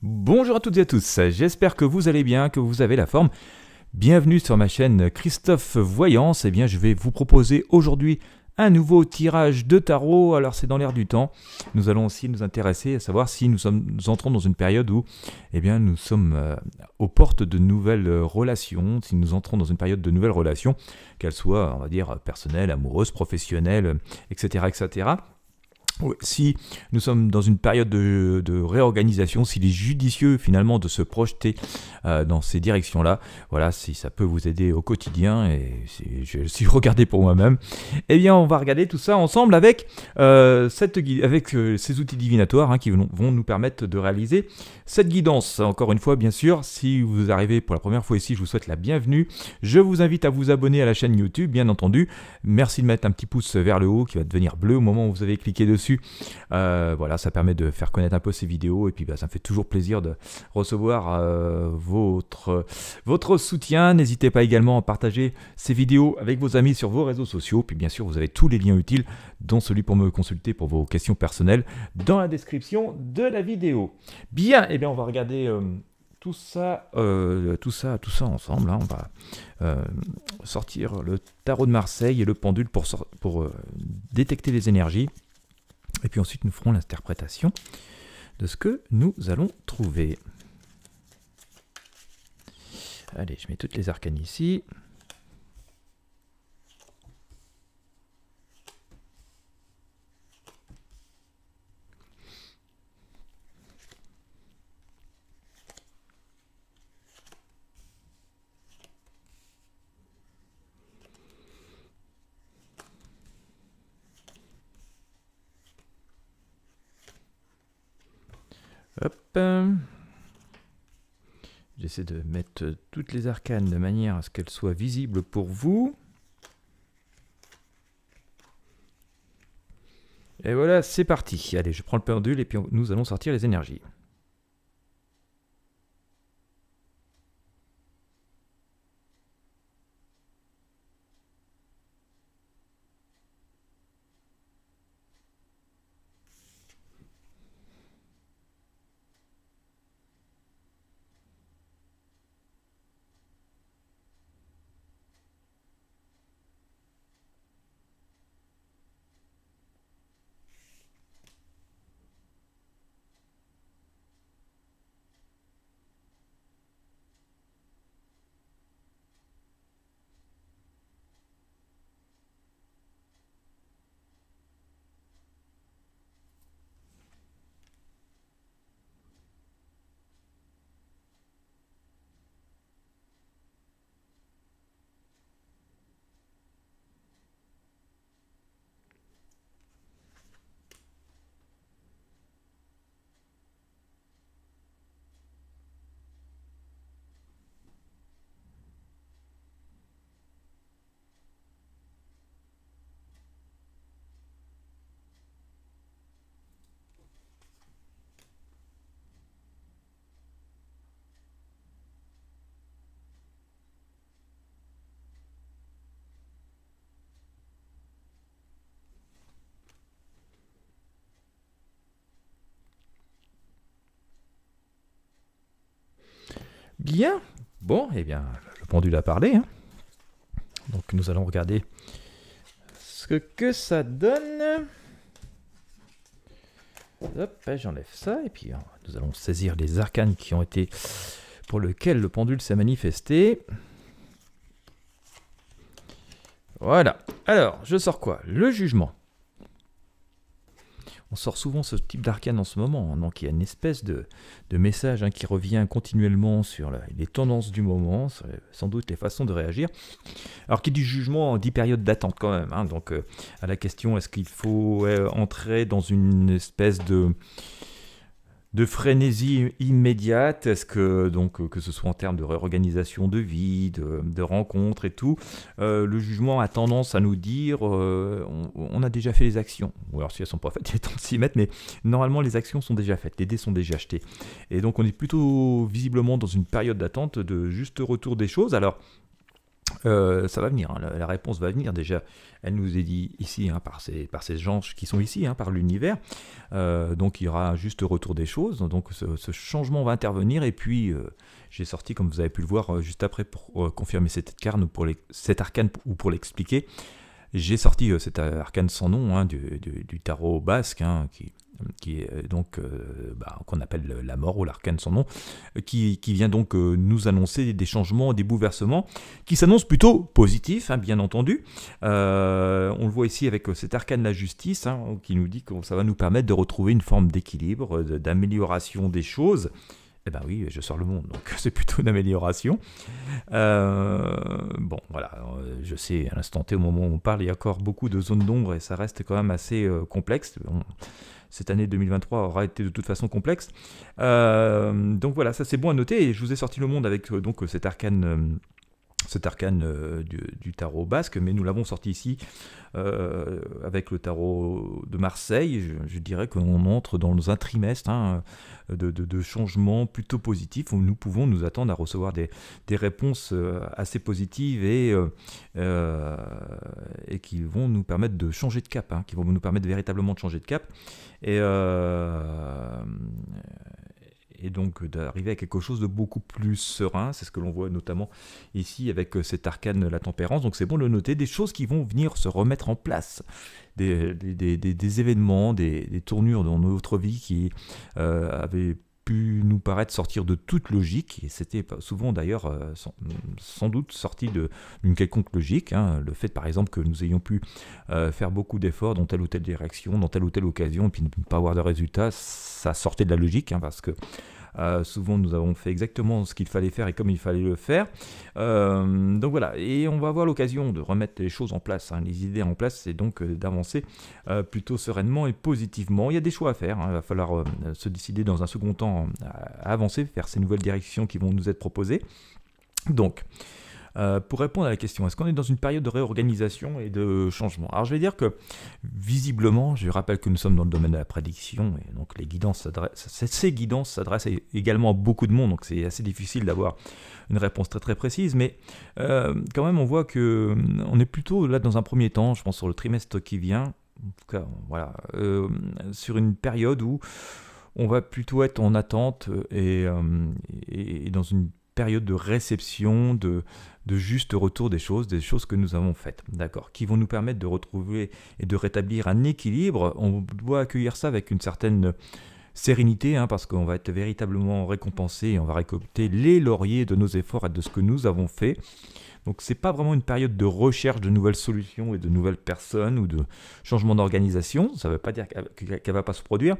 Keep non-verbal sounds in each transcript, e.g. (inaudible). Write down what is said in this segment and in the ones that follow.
Bonjour à toutes et à tous, j'espère que vous allez bien, que vous avez la forme. Bienvenue sur ma chaîne Christophe Voyance, et eh bien je vais vous proposer aujourd'hui un nouveau tirage de tarot, alors c'est dans l'air du temps. Nous allons aussi nous intéresser à savoir si nous, sommes, entrons dans une période où eh bien, nous sommes euh, aux portes de nouvelles relations, si nous entrons dans une période de nouvelles relations, qu'elles soient, on va dire, personnelles, amoureuses, professionnelles, etc. etc si nous sommes dans une période de, réorganisation, s'il est judicieux finalement de se projeter euh, dans ces directions-là, voilà, si ça peut vous aider au quotidien, et si je suis (laughs) pour moi-même, eh bien on va regarder tout ça ensemble avec, euh, avec euh, ces outils divinatoires hein, qui vont, nous permettre de réaliser cette guidance. Encore une fois, bien sûr, si vous arrivez pour la première fois ici, je vous souhaite la bienvenue. Je vous invite à vous abonner à la chaîne YouTube, bien entendu. Merci de mettre un petit pouce vers le haut qui va devenir bleu au moment où vous avez cliqué dessus euh, voilà, ça permet de faire connaître un peu ces vidéos et puis bah, ça me fait toujours plaisir de recevoir euh, votre, votre soutien. N'hésitez pas également à partager ces vidéos avec vos amis sur vos réseaux sociaux. Puis bien sûr, vous avez tous les liens utiles, dont celui pour me consulter pour vos questions personnelles, dans la description de la vidéo. Bien, et eh bien on va regarder... Euh, tout ça, tout ça, tout ça ensemble. Hein. On va sortir le tarot de Marseille et le pendule pour, pour détecter les énergies. Et puis ensuite, nous ferons l'interprétation de ce que nous allons trouver. Allez, je mets toutes les arcanes ici. Hop. J'essaie de mettre toutes les arcanes de manière à ce qu'elles soient visibles pour vous. Et voilà, c'est parti. Allez, je prends le pendule et puis nous allons sortir les énergies. Bien. Bon, eh bien, le pendule a parlé. Hein. Donc nous allons regarder ce que ça donne. Hop, j'enlève ça et puis hein, nous allons saisir les arcanes qui ont été pour lesquelles le pendule s'est manifesté. Voilà. Alors, je sors quoi Le jugement. On sort souvent ce type d'arcane en ce moment, hein. donc il y a une espèce de, message hein, qui revient continuellement sur les tendances du moment, sans doute les façons de réagir. Alors qui du jugement en dit périodes d'attente quand même, hein. donc euh, à la question est-ce qu'il faut euh, entrer dans une espèce de de frénésie immédiate Est-ce que, donc, euh, que ce soit en termes de réorganisation de vie, de, rencontres et tout, euh, le jugement a tendance à nous dire euh, on, a déjà fait les actions. Ou alors si elles sont pas faites, il (laughs) est temps de s'y mettre, mais normalement les actions sont déjà faites, les dés sont déjà achetés. Et donc on est plutôt visiblement dans une période d'attente de juste retour des choses. Alors euh, ça va venir, hein. la, réponse va venir déjà. Elle nous est dit ici hein, par, ces, par ces gens qui sont ici, hein, par l'univers. Euh, donc il y aura juste retour des choses. Donc ce, changement va intervenir. Et puis euh, j'ai sorti, comme vous avez pu le voir juste après, pour confirmer cette arcane ou pour, cet arcane, ou pour l'expliquer, j'ai sorti cette arcane sans nom du, du, tarot basque qui euh, donc euh, bah, qu'on appelle la mort ou l'arcane son nom, euh, qui, vient donc nous annoncer des changements, des bouleversements, qui s'annoncent plutôt positifs, hein, bien entendu. on le voit ici avec cet arcane de la justice, hein, qui nous dit que ça va nous permettre de retrouver une forme d'équilibre, d'amélioration des choses. Eh ben oui, je sors le monde, donc (laughs) c'est plutôt une amélioration. bon, voilà, je sais, à l'instant T, au moment où on parle, il y a encore beaucoup de zones d'ombre et ça reste quand même assez complexe cette année 2023 aura été de toute façon complexe. Euh, donc voilà, ça c'est bon à noter. Et je vous ai sorti le monde avec euh, donc euh, cet arcane cet arcane du, tarot basque, mais nous l'avons sorti ici avec le tarot de Marseille. Je, je dirais qu'on entre dans un trimestre hein, de, de, changements plutôt positifs où nous pouvons nous attendre à recevoir des, réponses assez positives et, et qui vont nous permettre de changer de cap, hein, qui vont nous permettre véritablement de changer de cap. Et, euh, et donc d'arriver à quelque chose de beaucoup plus serein. C'est ce que l'on voit notamment ici avec euh, cet arcane la tempérance. Donc c'est bon de noter des choses qui vont venir se remettre en place, des, événements, des, tournures dans notre vie qui euh, avaient nous paraître sortir de toute logique, et c'était souvent d'ailleurs euh, sans, doute sorti d'une quelconque logique, hein, le fait par exemple que nous ayons pu euh, faire beaucoup d'efforts dans telle ou telle direction, dans telle ou telle occasion, et puis ne pas avoir de résultat, ça sortait de la logique, hein, parce que euh, souvent, nous avons fait exactement ce qu'il fallait faire et comme il fallait le faire. Euh, donc voilà, et on va avoir l'occasion de remettre les choses en place, hein. les idées en place, et donc euh, d'avancer plutôt sereinement et positivement. Il y a des choix à faire, hein. il va falloir se décider dans un second temps à avancer, vers ces nouvelles directions qui vont nous être proposées. Donc, euh, pour répondre à la question, est-ce qu'on est dans une période de réorganisation et de changement Alors je vais dire que visiblement, je rappelle que nous sommes dans le domaine de la prédiction, et donc les guidances ces guidances s'adressent également à beaucoup de monde, donc c'est assez difficile d'avoir une réponse très très précise, mais euh, quand même on voit que euh, on est plutôt là dans un premier temps, je pense sur le trimestre qui vient, en tout cas voilà, sur une période où on va plutôt être en attente et, et, dans une période de réception, de, de juste retour des choses, des choses que nous avons faites, d'accord, qui vont nous permettre de retrouver et de rétablir un équilibre. On doit accueillir ça avec une certaine sérénité, hein, parce qu'on va être véritablement récompensé et on va récolter les lauriers de nos efforts et de ce que nous avons fait. Donc c'est pas vraiment une période de recherche de nouvelles solutions et de nouvelles personnes ou de changement d'organisation. Ça ne veut pas dire qu'elle ne va pas se produire,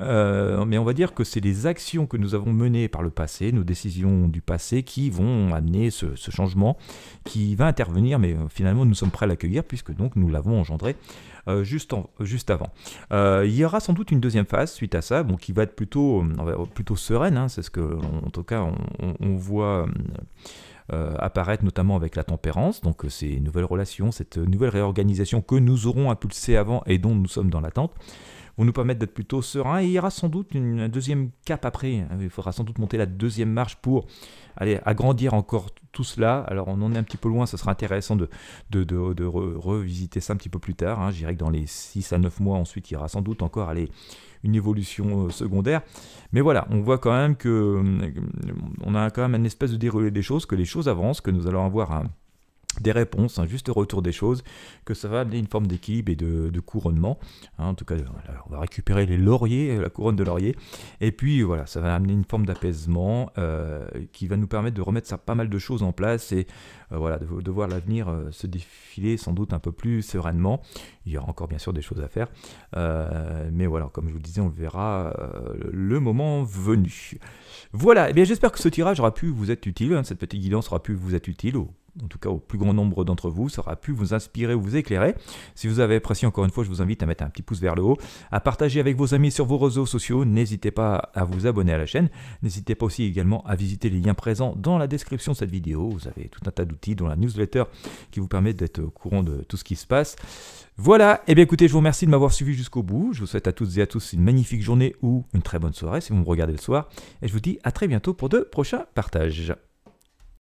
euh, mais on va dire que c'est les actions que nous avons menées par le passé, nos décisions du passé, qui vont amener ce, ce changement qui va intervenir. Mais euh, finalement, nous sommes prêts à l'accueillir puisque donc nous l'avons engendré euh, juste, euh, juste avant. Euh, il y aura sans doute une deuxième phase suite à ça, bon, qui va être plutôt, plutôt sereine, hein, c'est ce que, en tout cas, on, voit. apparaître notamment avec la tempérance, donc ces nouvelles relations, cette nouvelle réorganisation que nous aurons impulsée avant et dont nous sommes dans l'attente vont nous permettre d'être plutôt sereins. Et il y aura sans doute une, deuxième cap après. Il faudra sans doute monter la deuxième marche pour aller agrandir encore tout cela. Alors on en est un petit peu loin, ce sera intéressant de, de, de, revisiter ça un petit peu plus tard. Hein. Je dirais que dans les 6 à 9 mois, ensuite, il y aura sans doute encore aller une évolution euh, secondaire. Mais voilà, on voit quand même que euh, on a quand même une espèce de déroulé des choses, que les choses avancent, que nous allons avoir un des réponses, un juste retour des choses, que ça va amener une forme d'équilibre et de, couronnement. Hein, en tout cas, on va récupérer les lauriers, euh, la couronne de laurier, et puis voilà, ça va amener une forme d'apaisement euh, qui va nous permettre de remettre ça, pas mal de choses en place et euh, voilà, de, voir l'avenir se défiler sans doute un peu plus sereinement. Il y aura encore bien sûr des choses à faire, mais voilà, comme je vous disais, on le verra le moment venu. Voilà, et eh bien j'espère que ce tirage aura pu vous être utile, hein, cette petite guidance aura pu vous être utile, en tout cas au plus grand nombre d'entre vous, ça aura pu vous inspirer ou vous éclairer. Si vous avez apprécié, encore une fois, je vous invite à mettre un petit pouce vers le haut, à partager avec vos amis sur vos réseaux sociaux. N'hésitez pas à vous abonner à la chaîne. N'hésitez pas aussi également à visiter les liens présents dans la description de cette vidéo. Vous avez tout un tas d'outils, dont la newsletter qui vous permet d'être au courant de tout ce qui se passe. Voilà, et eh bien écoutez, je vous remercie de m'avoir suivi jusqu'au bout. Je vous souhaite à toutes et à tous une magnifique journée ou une très bonne soirée si vous me regardez le soir. Et je vous dis à très bientôt pour de prochains partages.